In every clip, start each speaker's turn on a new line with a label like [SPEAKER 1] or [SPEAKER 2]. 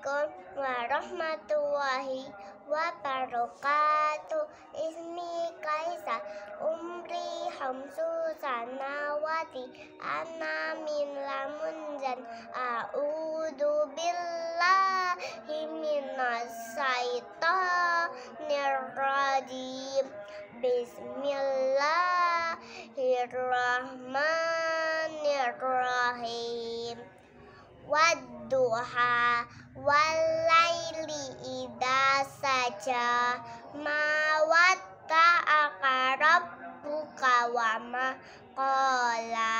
[SPEAKER 1] Assalamualaikum warahmatullahi wabarakatuh Ismi Kaisa Umri Hamsu Sanawati Ana min lamunzan A'udhu billahi minas syaitanir rajim Bismillahirrahmanirrahim Wad duha walaili ida saja mawata watta akarab buka wama kola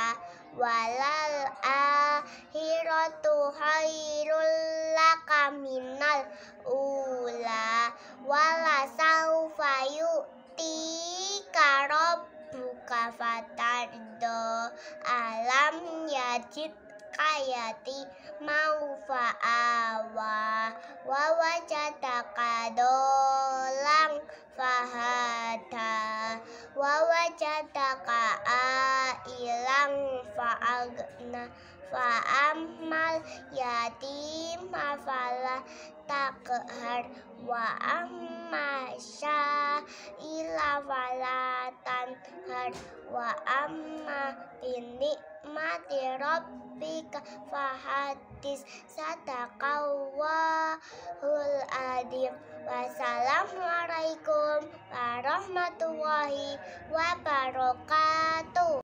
[SPEAKER 1] walal akhiratu khairul laka minal ula fayu saufa yu'tika buka fatardo alam yajid hayati mau fa'awa wa wajataka dolang fahata wa wajataka ilang faagna fa'amal yatim fala takhar wa amma ila fala anhar wa amma bini mati rabbika fahadis sadaqallahul adim wassalamualaikum warahmatullahi wabarakatuh